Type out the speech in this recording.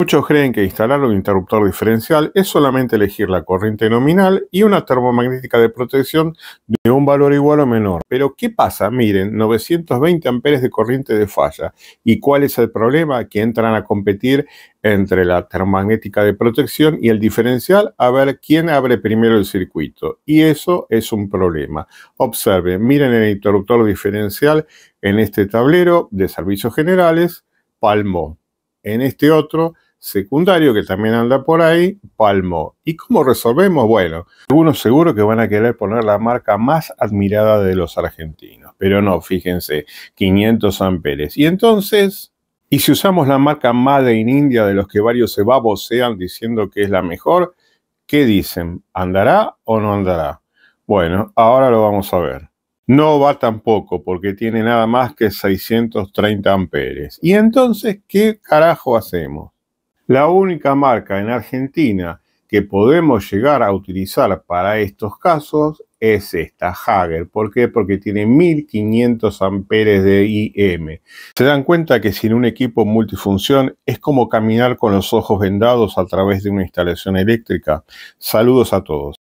Muchos creen que instalar un interruptor diferencial es solamente elegir la corriente nominal y una termomagnética de protección de un valor igual o menor. Pero ¿qué pasa? Miren, 920 amperes de corriente de falla. ¿Y cuál es el problema? Que entran a competir entre la termomagnética de protección y el diferencial a ver quién abre primero el circuito. Y eso es un problema. Observe, miren el interruptor diferencial en este tablero de servicios generales, palmo. En este otro, secundario que también anda por ahí, Palmo. ¿Y cómo resolvemos? Bueno, algunos seguro que van a querer poner la marca más admirada de los argentinos, pero no, fíjense, 500 amperes. Y entonces, ¿y si usamos la marca Made in India de los que varios se babosean diciendo que es la mejor? ¿Qué dicen? ¿Andará o no andará? Bueno, ahora lo vamos a ver. No va tampoco porque tiene nada más que 630 amperes. ¿Y entonces qué carajo hacemos? La única marca en Argentina que podemos llegar a utilizar para estos casos es esta Hager. ¿Por qué? Porque tiene 1500 amperes de IM. Se dan cuenta que sin un equipo multifunción es como caminar con los ojos vendados a través de una instalación eléctrica. Saludos a todos.